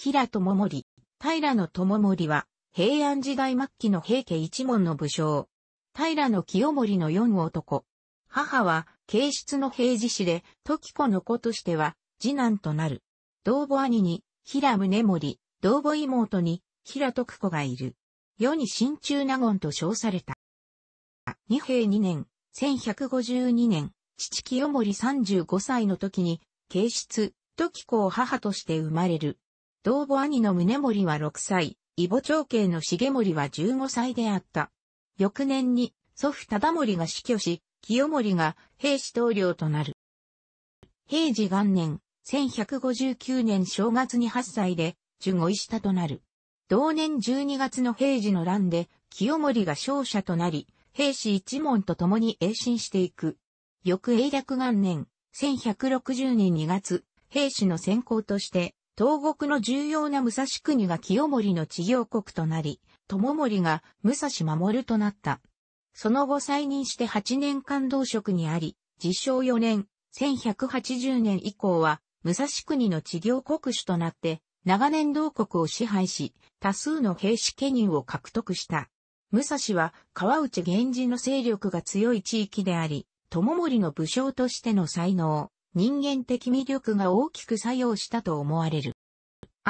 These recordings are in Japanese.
平智盛、平野智盛は、平安時代末期の平家一門の武将。平野清盛の四男。母は、慶室の平治氏で、時子の子としては、次男となる。同母兄に、平宗盛、同母妹に、平徳子がいる。世に真中納言と称された。二平二年、1152年、父清盛35歳の時に、慶室、時子を母として生まれる。同母兄の宗盛は6歳、異母長兄の重盛は15歳であった。翌年に祖父忠盛が死去し、清盛が平氏統領となる。平治元年、1159年正月に8歳で、受御医下となる。同年12月の平治の乱で、清盛が勝者となり、平氏一門と共に栄進していく。翌永暦元年、1160年2月、平氏の先行として、東国の重要な武蔵国が清盛の治療国となり、智盛が武蔵守となった。その後再任して8年間同職にあり、自称4年、1180年以降は、武蔵国の治療国主となって、長年同国を支配し、多数の兵士家人を獲得した。武蔵は川内源氏の勢力が強い地域であり、智盛の武将としての才能、人間的魅力が大きく作用したと思われる。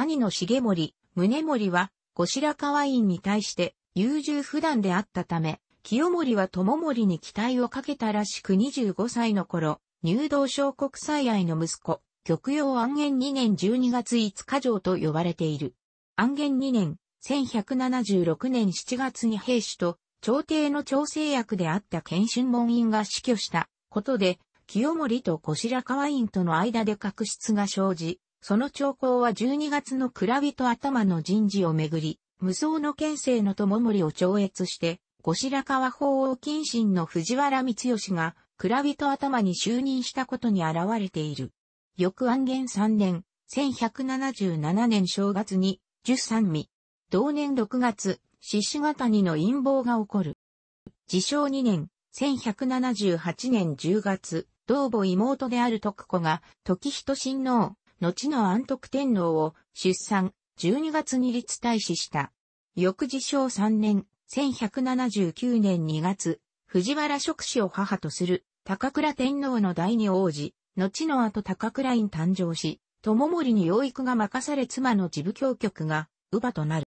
兄の重森、宗森は、後白河院に対して優柔不断であったため、清盛は友盛に期待をかけたらしく25歳の頃、入道小国最愛の息子、極陽安元2年12月5日城と呼ばれている。安元2年、1176年7月に兵士と朝廷の調整役であった検春門院が死去したことで、清盛と後白河院との間で確執が生じ、その兆候は12月の蔵人頭の人事をめぐり、無双の県政の友森を超越して、後白河法王謹慎の藤原光義が、蔵人頭に就任したことに現れている。翌安元3年、1177年正月に、十三味。同年6月、獅子型谷の陰謀が起こる。自称2年、1178年10月、同母妹である徳子が、時人親王、後の安徳天皇を出産、12月に立大使した。翌自称3年、1179年2月、藤原職子を母とする、高倉天皇の第二王子、後の後高倉院誕生し、友森に養育が任され妻の事部教局が、乳母となる。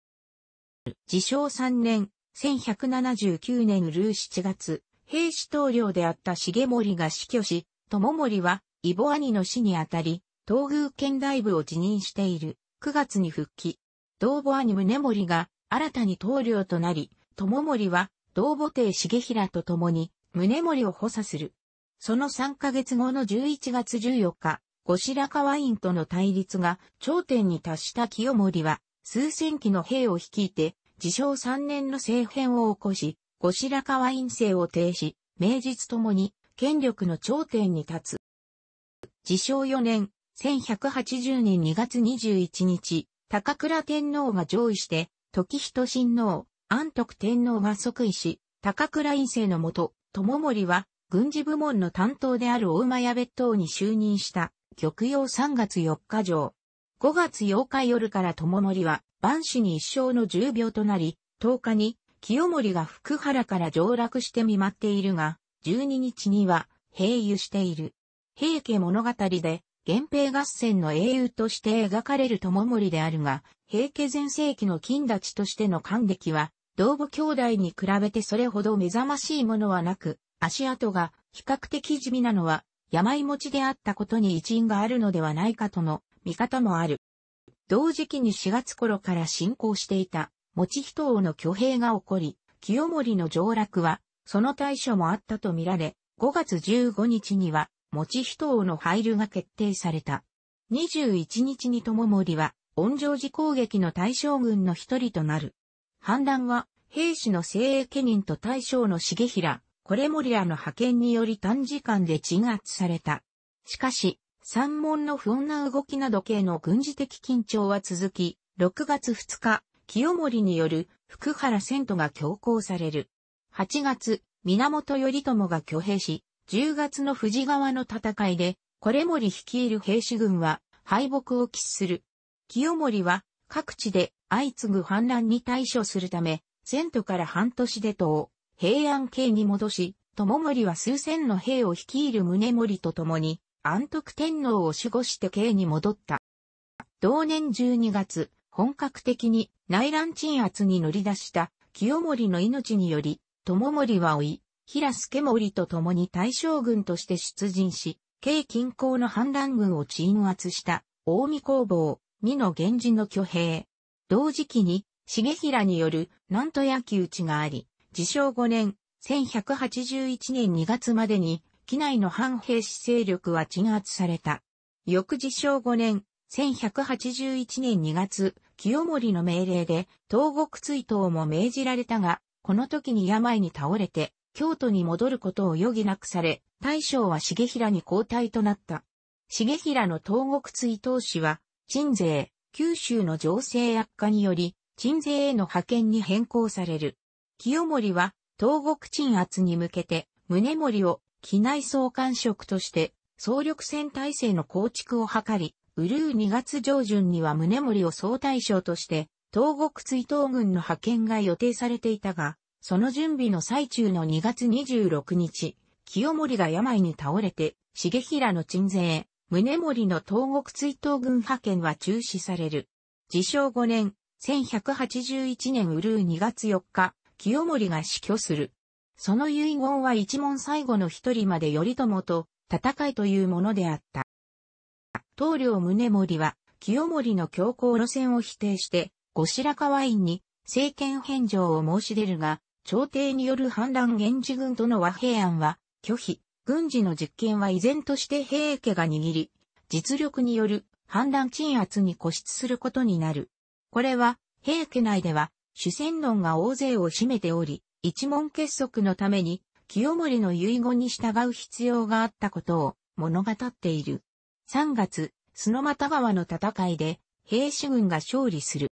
自称3年、1179年ルー7月、兵士統領であった重森が死去し、友森は、イボ兄の死にあたり、東宮県大部を辞任している。9月に復帰。同母兄宗盛が新たに棟梁となり、友盛は同母帝重平と共に宗盛を補佐する。その3ヶ月後の11月14日、後白河院との対立が頂点に達した清盛は、数千機の兵を率いて、自称3年の政変を起こし、後白河院政を停止、名実ともに権力の頂点に立つ。自称4年、1180年2月21日、高倉天皇が上位して、時人親王、安徳天皇が即位し、高倉院政のもと、友森は、軍事部門の担当である大馬屋別当に就任した、玉葉3月4日上。5月8日夜から友森は、万死に一生の重病となり、10日に、清盛が福原から上落して見舞っているが、12日には、平癒している。平家物語で、源平合戦の英雄として描かれる友森であるが、平家全盛期の金立としての感激は、同母兄弟に比べてそれほど目覚ましいものはなく、足跡が比較的地味なのは、病持ちであったことに一因があるのではないかとの見方もある。同時期に4月頃から進行していた、持人王の挙兵が起こり、清盛の上落は、その対処もあったとみられ、5月15日には、持ち人王の配慮が決定された。21日に友森は、恩城寺攻撃の大将軍の一人となる。反乱は、兵士の精鋭家人と大将の重平、これ森らの派遣により短時間で鎮圧された。しかし、三門の不穏な動きなど系の軍事的緊張は続き、6月2日、清盛による福原遷都が強行される。8月、源頼朝が挙兵し、10月の富士川の戦いで、これ森率いる兵士軍は敗北を喫する。清盛は各地で相次ぐ反乱に対処するため、戦都から半年で党、平安京に戻し、友森は数千の兵を率いる宗盛と共に、安徳天皇を守護して京に戻った。同年12月、本格的に内乱鎮圧に乗り出した清盛の命により、友森は老い、平助盛と共に大将軍として出陣し、京近郊の反乱軍を鎮圧した、近江工房、二の源氏の挙兵。同時期に、重平による、南都焼討ちがあり、自称5年、1181年2月までに、機内の反兵士勢力は鎮圧された。翌自称5年、1181年2月、清盛の命令で、東国追討も命じられたが、この時に病に倒れて、京都に戻ることを余儀なくされ、大将は重平に交代となった。重平の東国追悼使は、鎮西、九州の情勢悪化により、鎮西への派遣に変更される。清盛は、東国鎮圧に向けて、宗盛を、機内総監職として、総力戦体制の構築を図り、うるう2月上旬には宗盛を総大将として、東国追悼軍の派遣が予定されていたが、その準備の最中の2月26日、清盛が病に倒れて、重平の鎮税、宗盛の東国追悼軍派遣は中止される。自称5年、1181年うるう2月4日、清盛が死去する。その遺言は一門最後の一人まで頼朝と戦いというものであった。棟梁宗盛は、清盛の強硬路線を否定して、後白河院に政権返上を申し出るが、朝廷による反乱源氏軍との和平案は拒否、軍事の実権は依然として平家が握り、実力による反乱鎮圧に固執することになる。これは平家内では主戦論が大勢を占めており、一門結束のために清盛の遺言に従う必要があったことを物語っている。3月、須俣川の戦いで、兵士軍が勝利する。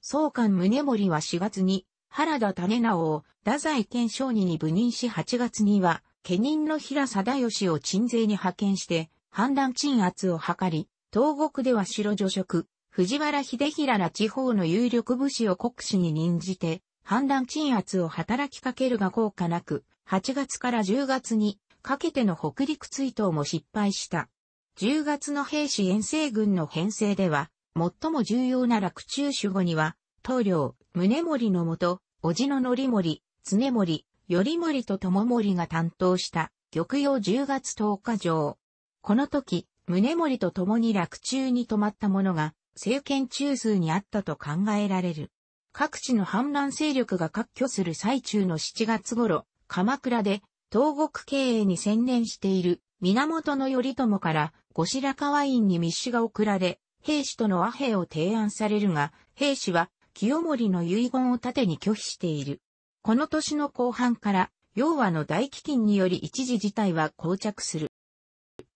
総監宗盛は4月に、原田種直を太宰県商人に部任し8月には、家人の平貞義を鎮西に派遣して、反乱鎮圧を図り、東国では白女職、藤原秀平ら地方の有力武士を国士に任じて、反乱鎮圧を働きかけるが効果なく、8月から10月にかけての北陸追悼も失敗した。10月の兵士遠征軍の編成では、最も重要な落中守護には、東領、宗盛のもと、叔父の則森、常森、頼森と友森が担当した、玉葉10月10日城。この時、宗盛と共に洛中に泊まった者が、政権中枢にあったと考えられる。各地の反乱勢力が割拠する最中の7月頃、鎌倉で、東国経営に専念している、源頼朝から、後白河院に密使が送られ、兵士との和平を提案されるが、兵士は、清盛の遺言を盾に拒否している。この年の後半から、洋和の大飢饉により一時事態は膠着する。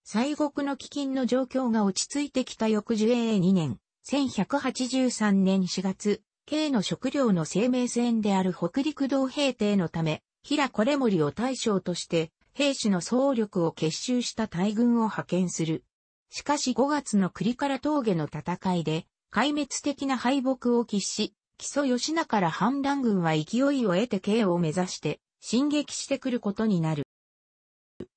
西国の飢饉の状況が落ち着いてきた翌樹永2年、1183年4月、京の食料の生命線である北陸道平定のため、平これ森を大将として、兵士の総力を結集した大軍を派遣する。しかし5月の栗から峠の戦いで、壊滅的な敗北を喫し、木曽義仲から反乱軍は勢いを得て京を目指して進撃してくることになる。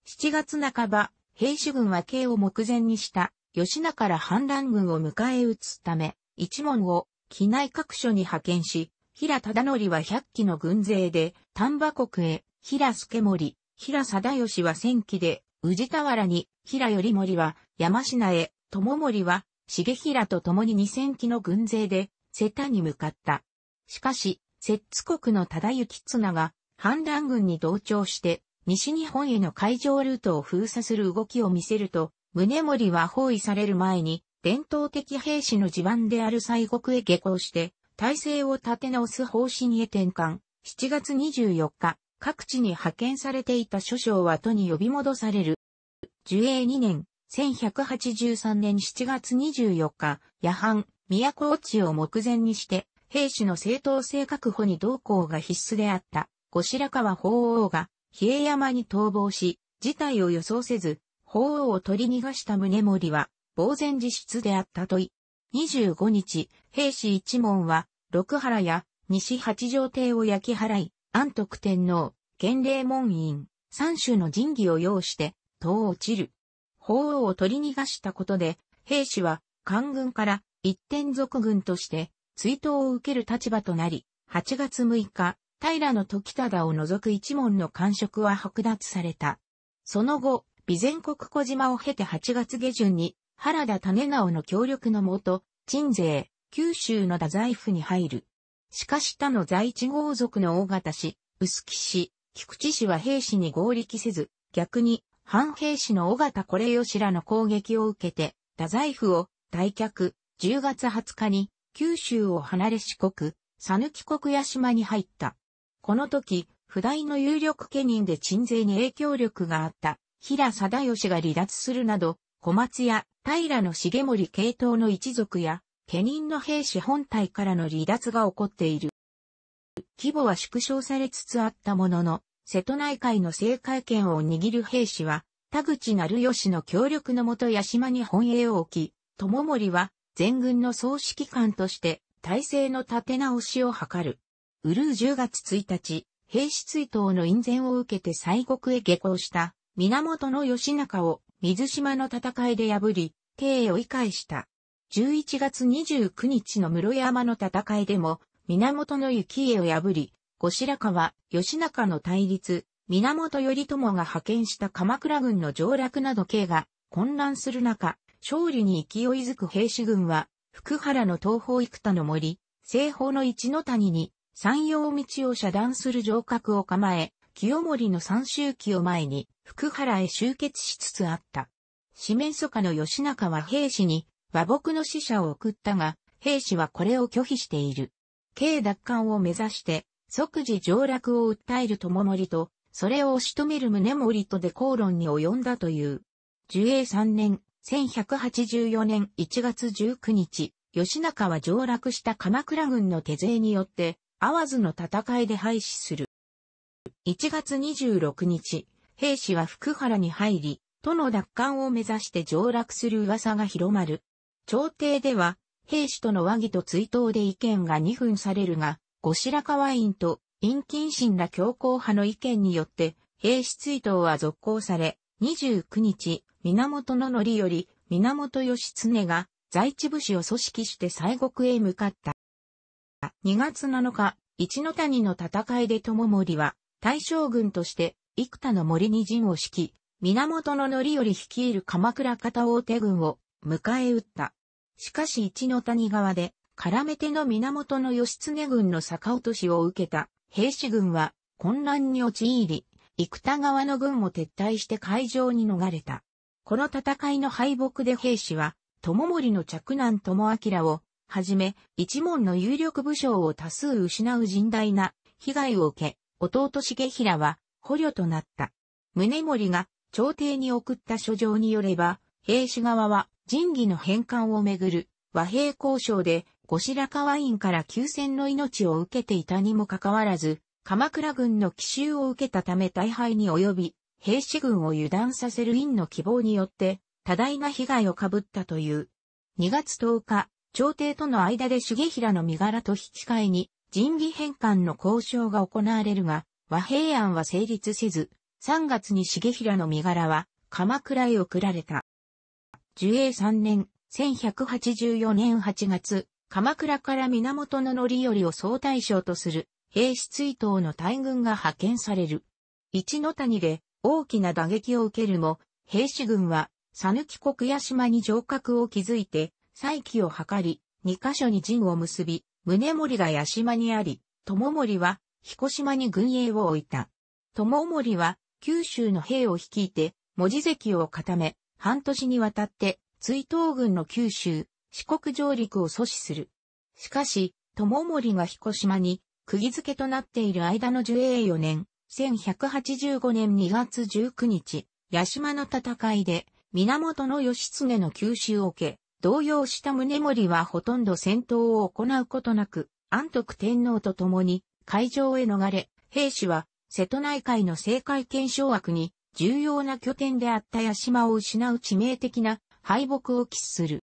7月半ば、兵士軍は刑を目前にした義仲から反乱軍を迎え撃つため、一門を機内各所に派遣し、平忠則は100機の軍勢で丹波国へ、平助森、平貞義は1000機で、宇治田原に、平頼盛は山品へ、友森は重平と共に2000機の軍勢で、瀬田に向かった。しかし、摂津国の忠行綱が、反乱軍に同調して、西日本への海上ルートを封鎖する動きを見せると、宗盛は包囲される前に、伝統的兵士の地盤である西国へ下校して、体制を立て直す方針へ転換。7月24日、各地に派遣されていた諸将は都に呼び戻される。樹永2年、1183年7月24日、夜半、都落ちを目前にして、兵士の正当性確保に同行が必須であった、後白河法皇が、比叡山に逃亡し、事態を予想せず、法皇を取り逃がした宗盛は、呆然自失であったとい。25日、兵士一門は、六原や西八条邸を焼き払い、安徳天皇、元霊門院、三種の神器を要して、党落ちる。法王を取り逃がしたことで、兵士は官軍から一点属軍として追悼を受ける立場となり、8月6日、平の時忠を除く一門の官職は剥奪された。その後、備前国小島を経て8月下旬に、原田種直の協力のもと、鎮西、九州の太宰府に入る。しかし他の在地豪族の大型氏、臼杵氏、菊池氏は兵士に合力せず、逆に半兵士の尾形これよしらの攻撃を受けて、太宰府を退却、10月20日に九州を離れ四国、佐抜国屋島に入った。この時、不代の有力家人で鎮税に影響力があった、平貞義が離脱するなど、小松や平の重盛系統の一族や、家人の兵士本体からの離脱が起こっている。規模は縮小されつつあったものの、瀬戸内海の政界権を握る兵士は、田口成義の協力のもと八島に本営を置き、友森は全軍の総指揮官として体制の立て直しを図る。うるう10月1日、兵士追悼の印前を受けて西国へ下校した源義仲を水島の戦いで破り、帝へ追い返した。11月29日の室山の戦いでも、源義家を破り、後白河、義仲の対立、源頼朝が派遣した鎌倉軍の上落など刑が混乱する中、勝利に勢いづく兵士軍は、福原の東方幾多の森、西方の一の谷に、山陽道を遮断する城郭を構え、清盛の三周期を前に、福原へ集結しつつあった。四面楚歌の義仲は兵士に、和睦の使者を送ったが、兵士はこれを拒否している。刑奪還を目指して、即時上落を訴える友森と、それを押し止める宗森とで口論に及んだという。樹英3年、1184年1月19日、吉中は上落した鎌倉軍の手勢によって、わ津の戦いで廃止する。1月26日、兵士は福原に入り、都の奪還を目指して上落する噂が広まる。朝廷では、兵士との和議と追悼で意見が2分されるが、後白河院と陰近親ら強硬派の意見によって、兵士追悼は続行され、29日、源の則より、源義経が在地武士を組織して西国へ向かった。2月7日、一の谷の戦いで友森は、大将軍として、幾多の森に陣を敷き、源の則より率いる鎌倉方大手軍を迎え撃った。しかし一の谷側で、絡めての源義経軍の坂落としを受けた兵士軍は混乱に陥り、生田川の軍も撤退して海上に逃れた。この戦いの敗北で兵士は、友森の嫡男友明を、はじめ、一門の有力武将を多数失う甚大な被害を受け、弟重平は捕虜となった。宗盛が朝廷に送った書状によれば、兵士側は仁義の返還をめぐる和平交渉で後白河院から休戦の命を受けていたにもかかわらず、鎌倉軍の奇襲を受けたため大敗に及び、兵士軍を油断させる院の希望によって、多大な被害をかぶったという。2月10日、朝廷との間で重平の身柄と引き換えに、人義返還の交渉が行われるが、和平案は成立せず、3月に重平の身柄は、鎌倉へ送られた。樹永3年、1184年8月、鎌倉から源の範頼を総大将とする兵士追討の大軍が派遣される。一の谷で大きな打撃を受けるも、兵士軍は、佐抜国屋島に城郭を築いて、再起を図り、二箇所に陣を結び、宗盛が屋島にあり、友盛は彦島に軍営を置いた。友盛は九州の兵を率いて、文字関を固め、半年にわたって追討軍の九州、四国上陸を阻止する。しかし、友森が彦島に、釘付けとなっている間の寿永4年、1185年2月19日、八島の戦いで、源義経の急襲を受け、動揺した宗盛はほとんど戦闘を行うことなく、安徳天皇と共に海上へ逃れ、兵士は瀬戸内海の政界検証枠に重要な拠点であった八島を失う致命的な敗北を喫する。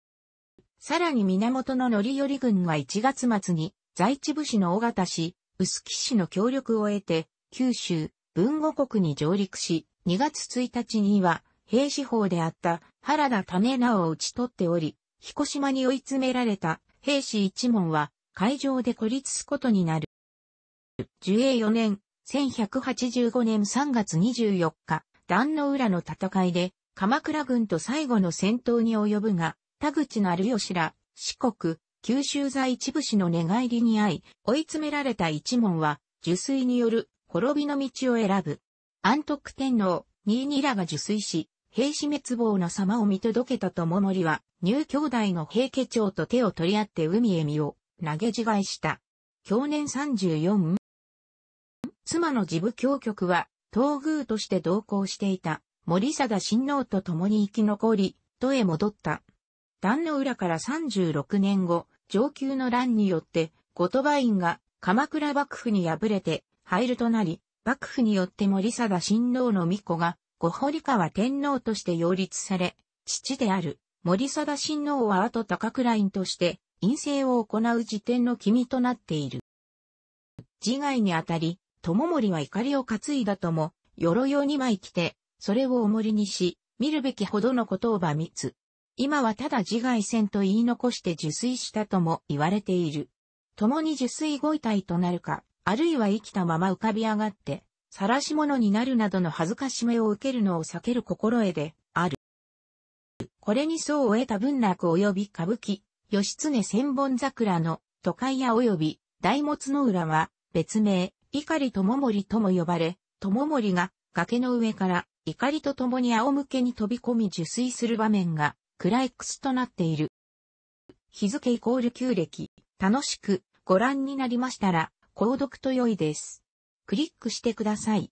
さらに源の範頼軍は1月末に、在地部市の尾形市、薄木市の協力を得て、九州、文後国に上陸し、2月1日には、兵士法であった原田種直を討ち取っており、彦島に追い詰められた兵士一門は、海上で孤立すことになる。樹英4年、1185年3月24日、壇の浦の戦いで、鎌倉軍と最後の戦闘に及ぶが、田口成吉ら、四国、九州在一部氏の寝返りに遭い、追い詰められた一門は、受水による滅びの道を選ぶ。安徳天皇、ニ二らが受水し、兵士滅亡の様を見届けた友りは、入兄弟の平家長と手を取り合って海へ身を投げ違いした。去年34。妻の自部教局は、東宮として同行していた森貞親王と共に生き残り、都へ戻った。壇の浦から36年後、上級の乱によって、後鳥羽院が鎌倉幕府に敗れて、廃るとなり、幕府によって森貞親王の御子が、御堀川天皇として擁立され、父である森貞親王は後高倉院として、院政を行う時点の君となっている。自害にあたり、友森は怒りを担いだとも、鎧を二枚着て、それを重りにし、見るべきほどのことをばみつ。今はただ自害戦と言い残して受水したとも言われている。共に受水ご遺体となるか、あるいは生きたまま浮かび上がって、晒し者になるなどの恥ずかしめを受けるのを避ける心得で、ある。これに層を得た文楽及び歌舞伎、義経千本桜の都会屋及び大物の浦は別名、碇友森とも呼ばれ、友森が崖の上から怒りと共に仰向けに飛び込み受水する場面が暗いスとなっている。日付イコール旧暦、楽しくご覧になりましたら、購読と良いです。クリックしてください。